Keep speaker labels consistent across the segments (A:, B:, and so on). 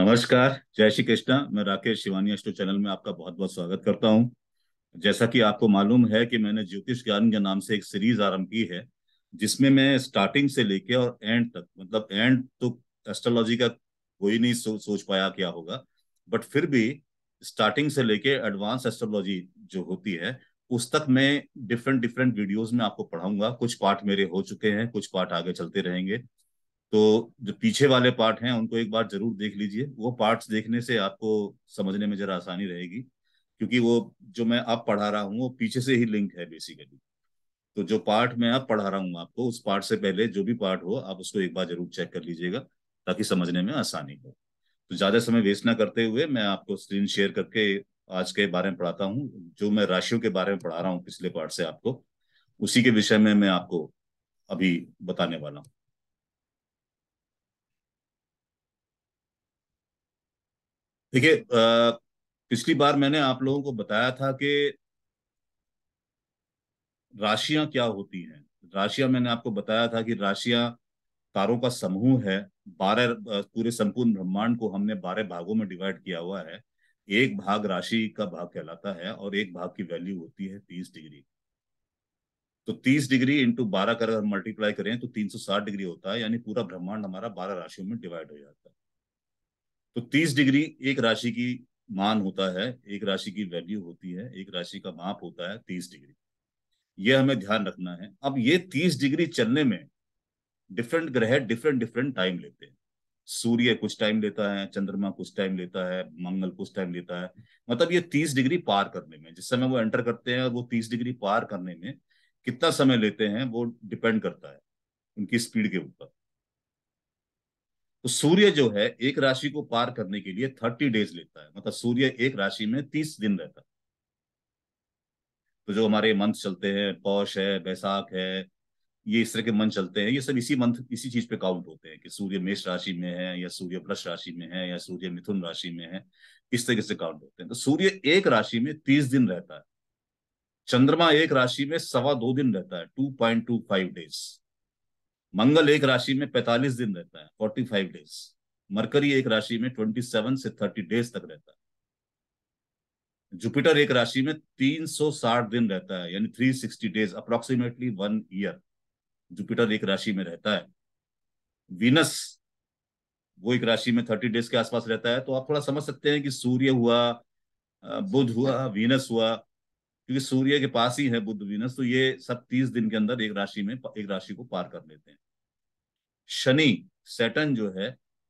A: नमस्कार जय श्री कृष्णा मैं राकेश शिवानी एस्ट्रो चैनल में आपका बहुत बहुत स्वागत करता हूँ जैसा कि आपको मालूम है कि मैंने ज्योतिष ज्ञान के नाम से एक सीरीज आरंभ की है जिसमें मैं स्टार्टिंग से लेके और एंड तक मतलब एंड तो एस्ट्रोलॉजी का कोई नहीं सो, सोच पाया क्या होगा बट फिर भी स्टार्टिंग से लेके एडवांस एस्ट्रोलॉजी जो होती है उस तक मैं डिफरेंट डिफरेंट वीडियोज में आपको पढ़ाऊंगा कुछ पार्ट मेरे हो चुके हैं कुछ पार्ट आगे चलते रहेंगे तो जो पीछे वाले पार्ट हैं उनको एक बार जरूर देख लीजिए वो पार्ट्स देखने से आपको समझने में जरा आसानी रहेगी क्योंकि वो जो मैं अब पढ़ा रहा हूँ वो पीछे से ही लिंक है बेसिकली तो जो पार्ट मैं अब पढ़ा रहा हूँ आपको उस पार्ट से पहले जो भी पार्ट हो आप उसको एक बार जरूर चेक कर लीजिएगा ताकि समझने में आसानी हो तो ज्यादा समय वेस्ट ना करते हुए मैं आपको स्क्रीन शेयर करके आज के बारे में पढ़ाता हूँ जो मैं राशियों के बारे में पढ़ा रहा हूँ पिछले पार्ट से आपको उसी के विषय में मैं आपको अभी बताने वाला हूँ देखिए पिछली बार मैंने आप लोगों को बताया था कि राशियां क्या होती हैं राशियां मैंने आपको बताया था कि राशियां तारों का समूह है बारह पूरे संपूर्ण ब्रह्मांड को हमने बारह भागों में डिवाइड किया हुआ है एक भाग राशि का भाग कहलाता है और एक भाग की वैल्यू होती है तीस डिग्री तो तीस डिग्री इंटू बारह कर मल्टीप्लाई करें तो तीन सौ साठ डिग्री होता है यानी पूरा ब्रह्मांड हमारा बारह राशियों में डिवाइड हो जाता है तो तीस डिग्री एक राशि की मान होता है एक राशि की वैल्यू होती है एक राशि का माप होता है तीस डिग्री ये हमें ध्यान रखना है अब ये तीस डिग्री चलने में डिफरेंट ग्रह डिफरेंट डिफरेंट टाइम लेते हैं सूर्य कुछ टाइम लेता है चंद्रमा कुछ टाइम लेता है मंगल कुछ टाइम लेता है मतलब ये तीस डिग्री पार करने में जिस समय वो एंटर करते हैं वो तीस डिग्री पार करने में कितना समय लेते हैं वो डिपेंड करता है उनकी स्पीड के ऊपर तो सूर्य जो है एक राशि को पार करने के लिए थर्टी डेज लेता है मतलब सूर्य एक राशि में तीस दिन रहता है तो जो हमारे मंथ चलते हैं पौष है बैसाख है ये इस तरह के मंथ चलते हैं ये सब इसी मंथ इसी चीज पे काउंट होते हैं कि सूर्य मेष राशि में है या सूर्य वृक्ष राशि में है या सूर्य मिथुन राशि में है इस तरीके से काउंट होते हैं तो सूर्य एक राशि में तीस दिन रहता है चंद्रमा एक राशि में सवा दो दिन रहता है two point two five days मंगल एक राशि में 45 दिन रहता है 45 डेज मरकरी एक राशि में 27 से 30 डेज तक रहता है जुपिटर एक राशि में 360 दिन रहता है यानी 360 days approximately one year Jupiter एक राशि में रहता है वीनस वो एक राशि में 30 डेज के आसपास रहता है तो आप थोड़ा समझ सकते हैं कि सूर्य हुआ बुध हुआ वीनस हुआ क्योंकि सूर्य के पास ही है बुद्ध वीनस तो ये सब तीस दिन के अंदर एक राशि में एक राशि को पार कर लेते हैं शनि सेटन जो है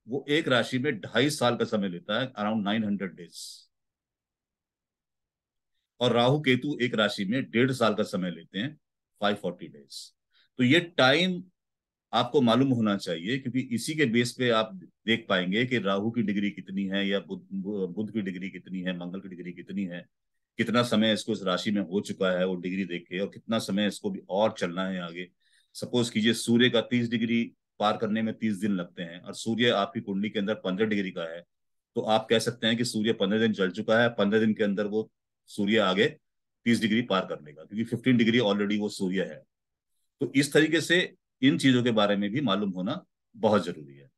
A: वो एक राशि में ढाई साल का समय लेता है अराउंड नाइन हंड्रेड डेज और राहु केतु एक राशि में डेढ़ साल का समय लेते हैं फाइव फोर्टी डेज तो ये टाइम आपको मालूम होना चाहिए क्योंकि इसी के बेस पे आप देख पाएंगे कि राहु की डिग्री कितनी है या बुद्ध बुद्ध की डिग्री कितनी है मंगल की डिग्री कितनी है कितना समय इसको इस राशि में हो चुका है वो डिग्री देख के और कितना समय इसको भी और चलना है आगे सपोज कीजिए सूर्य का तीस डिग्री पार करने में तीस दिन लगते हैं और सूर्य आपकी कुंडली के अंदर पंद्रह डिग्री का है तो आप कह सकते हैं कि सूर्य पंद्रह दिन चल चुका है पंद्रह दिन के अंदर वो सूर्य आगे तीस डिग्री पार कर लेगा क्योंकि फिफ्टीन डिग्री ऑलरेडी वो सूर्य है तो इस तरीके से इन चीजों के बारे में भी मालूम होना बहुत जरूरी है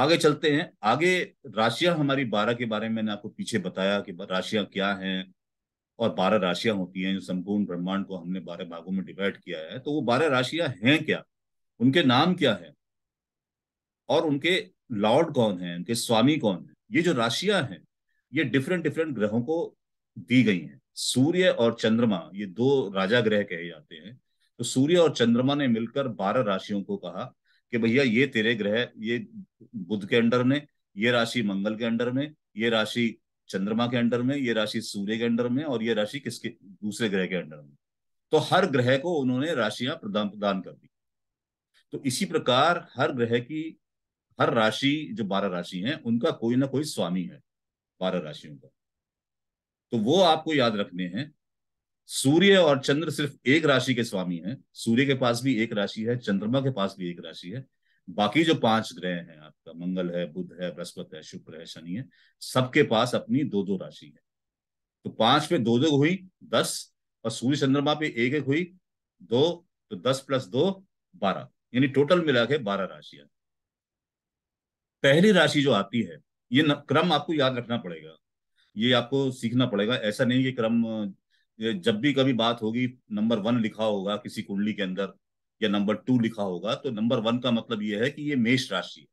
A: आगे चलते हैं आगे राशियां हमारी बारह के बारे में मैंने आपको पीछे बताया कि राशियां क्या हैं और बारह राशियां होती हैं जो संपूर्ण ब्रह्मांड को हमने बारह भागों में डिवाइड किया है तो वो बारह राशियां हैं क्या उनके नाम क्या है और उनके लॉर्ड कौन है उनके स्वामी कौन है ये जो राशियां हैं ये डिफरेंट डिफरेंट ग्रहों को दी गई हैं सूर्य और चंद्रमा ये दो राजा ग्रह कहे जाते हैं तो सूर्य और चंद्रमा ने मिलकर बारह राशियों को कहा कि भैया ये तेरे ग्रह ये बुद्ध के अंडर में ये राशि मंगल के अंडर में ये राशि चंद्रमा के अंडर में ये राशि सूर्य के अंडर में और ये राशि किसके दूसरे ग्रह के अंडर में तो हर ग्रह को उन्होंने राशियां प्रदान प्रदान कर दी तो इसी प्रकार हर ग्रह की हर राशि जो बारह राशि हैं उनका कोई ना कोई स्वामी है बारह राशियों का तो वो आपको याद रखने हैं सूर्य और चंद्र सिर्फ एक राशि के स्वामी हैं सूर्य के पास भी एक राशि है चंद्रमा के पास भी एक राशि है बाकी जो पांच ग्रह हैं आपका मंगल है बुध है बृहस्पति है शुक्र है शनि है सबके पास अपनी दो दो राशि है तो पांच पे दो दो हुई दस और सूर्य चंद्रमा पे एक एक हुई दो तो दस प्लस दो बारह यानी टोटल मिला के बारह राशियां पहली राशि जो आती है ये न, क्रम आपको याद रखना पड़ेगा ये आपको सीखना पड़ेगा ऐसा नहीं कि क्रम जब भी कभी बात होगी नंबर वन लिखा होगा किसी कुंडली के अंदर या नंबर टू लिखा होगा तो नंबर वन का मतलब यह है कि ये मेष राशि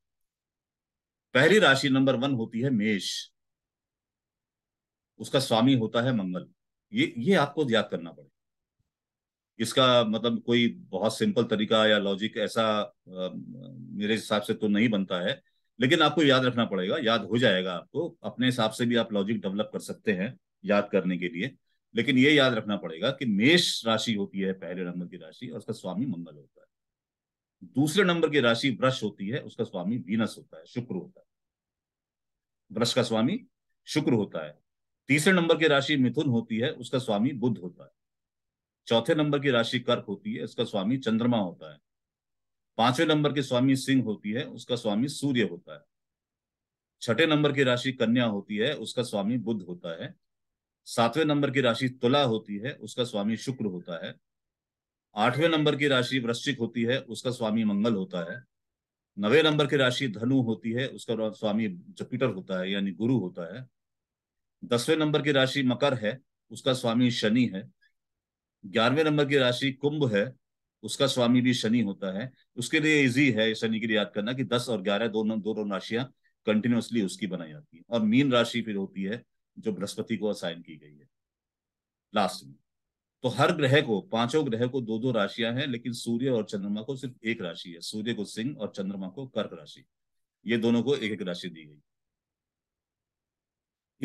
A: पहली राशि नंबर वन होती है मेष उसका स्वामी होता है मंगल ये ये आपको याद करना पड़ेगा इसका मतलब कोई बहुत सिंपल तरीका या लॉजिक ऐसा आ, मेरे हिसाब से तो नहीं बनता है लेकिन आपको याद रखना पड़ेगा याद हो जाएगा आपको अपने हिसाब से भी आप लॉजिक डेवलप कर सकते हैं याद करने के लिए लेकिन ये याद रखना पड़ेगा कि मेष राशि होती है पहले नंबर की राशि और उसका स्वामी मंगल होता है दूसरे नंबर की राशि वृक्ष होती है उसका स्वामी वीनस होता है शुक्र होता है वृक्ष का स्वामी शुक्र होता है तीसरे नंबर की राशि मिथुन होती है उसका स्वामी बुद्ध होता है चौथे नंबर की राशि कर्क होती है उसका स्वामी चंद्रमा होता है पांचवें नंबर की स्वामी सिंह होती है उसका स्वामी सूर्य होता है छठे नंबर की राशि कन्या होती है उसका स्वामी बुद्ध होता है सातवें नंबर की राशि तुला होती है उसका स्वामी शुक्र होता है आठवें नंबर की राशि वृश्चिक होती है उसका स्वामी मंगल होता है नवे नंबर की राशि धनु होती है उसका स्वामी जुपिटर होता है यानी गुरु होता है दसवें नंबर की राशि मकर है उसका स्वामी शनि है ग्यारहवें नंबर की राशि कुंभ है उसका स्वामी भी शनि होता है उसके लिए इजी है शनि के लिए याद करना कि दस और ग्यारह दोनों दोनों राशियां कंटिन्यूसली उसकी बनाई जाती है और मीन राशि फिर होती है जो बृहस्पति को असाइन की गई है लास्ट में तो हर ग्रह को पांचों ग्रह को दो दो राशियां हैं लेकिन सूर्य और चंद्रमा को सिर्फ एक राशि है सूर्य को सिंह और चंद्रमा को कर्क राशि ये दोनों को एक एक राशि दी गई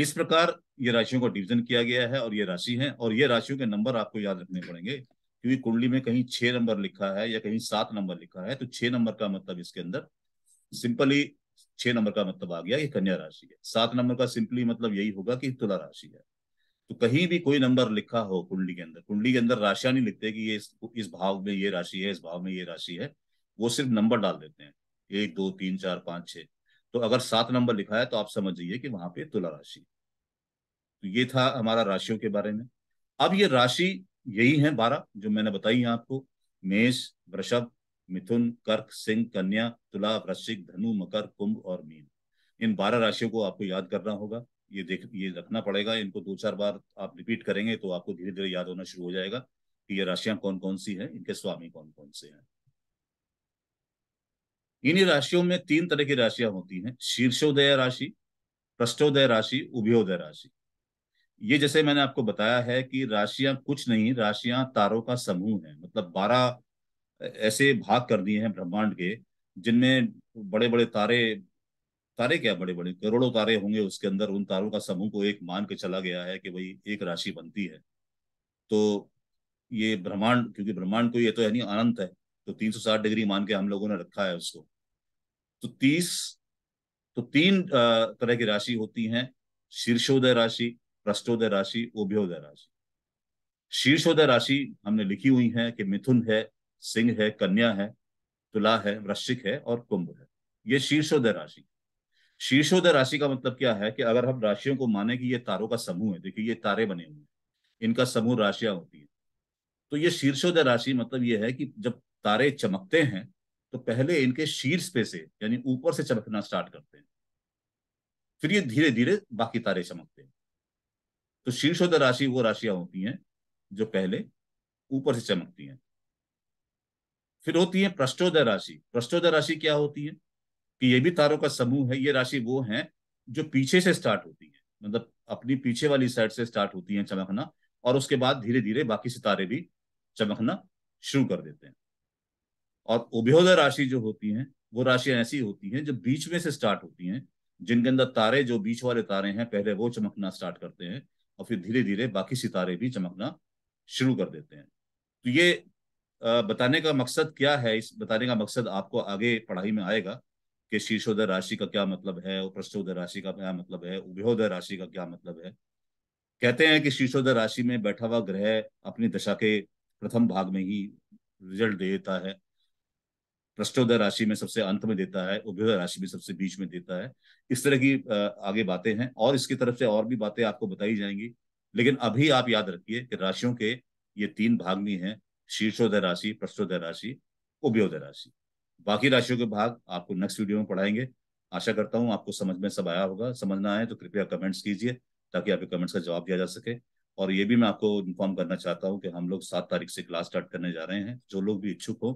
A: इस प्रकार ये राशियों का डिवीजन किया गया है और ये राशि है और ये राशियों के नंबर आपको याद रखने पड़ेंगे क्योंकि कुंडली में कहीं छह नंबर लिखा है या कहीं सात नंबर लिखा है तो छह नंबर का मतलब इसके अंदर सिंपली छह नंबर का मतलब आ गया ये कन्या राशि है सात नंबर का सिंपली मतलब यही होगा कि तुला राशि है तो कहीं भी कोई नंबर लिखा हो कुंडली के अंदर कुंडली के अंदर राशियां नहीं लिखते कि ये इस, इस भाव में ये राशि है इस भाव में ये राशि है वो सिर्फ नंबर डाल देते हैं एक दो तीन चार पांच छह तो अगर सात नंबर लिखा है तो आप समझ जाइए कि वहां पे तुला राशि तो ये था हमारा राशियों के बारे में अब ये राशि यही है बारह जो मैंने बताई है आपको मेष वृषभ मिथुन कर्क सिंह कन्या तुला वृश्चिक धनु मकर कुंभ और मीन इन बारह राशियों को आपको याद करना होगा ये देख ये रखना पड़ेगा इनको दो चार बार आप रिपीट करेंगे तो आपको धीरे धीरे याद होना शुरू हो जाएगा कि ये राशियां कौन कौन सी हैं इनके स्वामी कौन कौन से हैं इन्हीं राशियों में तीन तरह की राशियां होती हैं शीर्षोदय राशि पृष्ठोदय राशि उभयोदय राशि ये जैसे मैंने आपको बताया है कि राशियां कुछ नहीं राशियां तारों का समूह है मतलब बारह ऐसे भाग कर दिए हैं ब्रह्मांड के जिनमें बड़े बड़े तारे तारे क्या बड़े बड़े करोड़ों तारे होंगे उसके अंदर उन तारों का समूह को एक मान के चला गया है कि भाई एक राशि बनती है तो ये ब्रह्मांड क्योंकि ब्रह्मांड को ये तो यानी अनंत है तो 360 डिग्री मान के हम लोगों ने रखा है उसको तो तीस तो तीन तरह की राशि होती हैं शीर्षोदय राशि प्रष्टोदय राशि उभ्योदय राशि शीर्षोदय राशि हमने लिखी हुई है कि मिथुन है सिंह है कन्या है तुला है वृश्चिक है और कुंभ है ये शीर्षोदय राशि शीर्षोदय राशि का मतलब क्या है कि अगर हम राशियों को माने कि ये तारों का समूह है देखिए ये तारे बने हुए हैं इनका समूह राशियां होती है तो ये शीर्षोदय राशि मतलब ये है कि जब तारे चमकते हैं तो पहले इनके शीर्ष पे से यानी ऊपर से चमकना स्टार्ट करते हैं फिर ये धीरे धीरे बाकी तारे चमकते हैं तो शीर्षोदय राशि वो राशियां होती हैं जो पहले ऊपर से चमकती हैं फिर होती है प्रष्टोदय राशि प्रष्टोदय राशि क्या होती है कि ये भी तारों का समूह है ये राशि वो है जो पीछे से स्टार्ट होती है मतलब अपनी पीछे वाली साइड से स्टार्ट होती है चमकना और उसके बाद धीरे धीरे बाकी सितारे भी चमकना शुरू कर देते हैं और उभ्योदय राशि जो होती है वो राशियां ऐसी होती हैं जो बीच में से स्टार्ट होती हैं जिनके अंदर तारे जो बीच वाले तारे हैं पहले वो चमकना स्टार्ट करते हैं और फिर धीरे धीरे बाकी सितारे भी चमकना शुरू कर देते हैं तो ये बताने का मकसद क्या है इस बताने का मकसद आपको आगे पढ़ाई में आएगा कि शीर्षोदय राशि का क्या मतलब है पृष्ठोदय राशि का क्या मतलब है उभयोदय राशि का क्या मतलब है कहते हैं कि शीर्षोदय राशि में बैठा हुआ ग्रह अपनी दशा के प्रथम भाग में ही रिजल्ट दे देता है पृष्ठोदय राशि में सबसे अंत में देता है उभयोदय राशि में सबसे बीच में देता है इस तरह की आगे बातें हैं और इसकी तरफ से और भी बातें आपको बताई जाएंगी लेकिन अभी आप याद रखिए कि राशियों के ये तीन भाग में हैं शीर्षोदय राशि प्रश्नोदय राशि उभयोदय राशि बाकी राशियों के भाग आपको नेक्स्ट वीडियो में पढ़ाएंगे आशा करता हूं आपको समझ में सब आया होगा समझना आए तो कृपया कमेंट्स कीजिए ताकि आपके कमेंट्स का जवाब दिया जा सके और ये भी मैं आपको इन्फॉर्म करना चाहता हूँ कि हम लोग सात तारीख से क्लास स्टार्ट करने जा रहे हैं जो लोग भी इच्छुक हो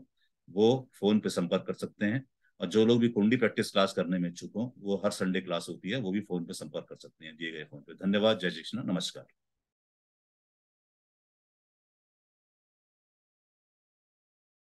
A: वो फोन पे संपर्क कर सकते हैं और जो लोग भी कुंडी प्रैक्टिस क्लास करने में इच्छुक हो वो हर संडे क्लास होती है वो भी फोन पे संपर्क कर सकते हैं दिए गए फोन पे धन्यवाद जय कृष्ण नमस्कार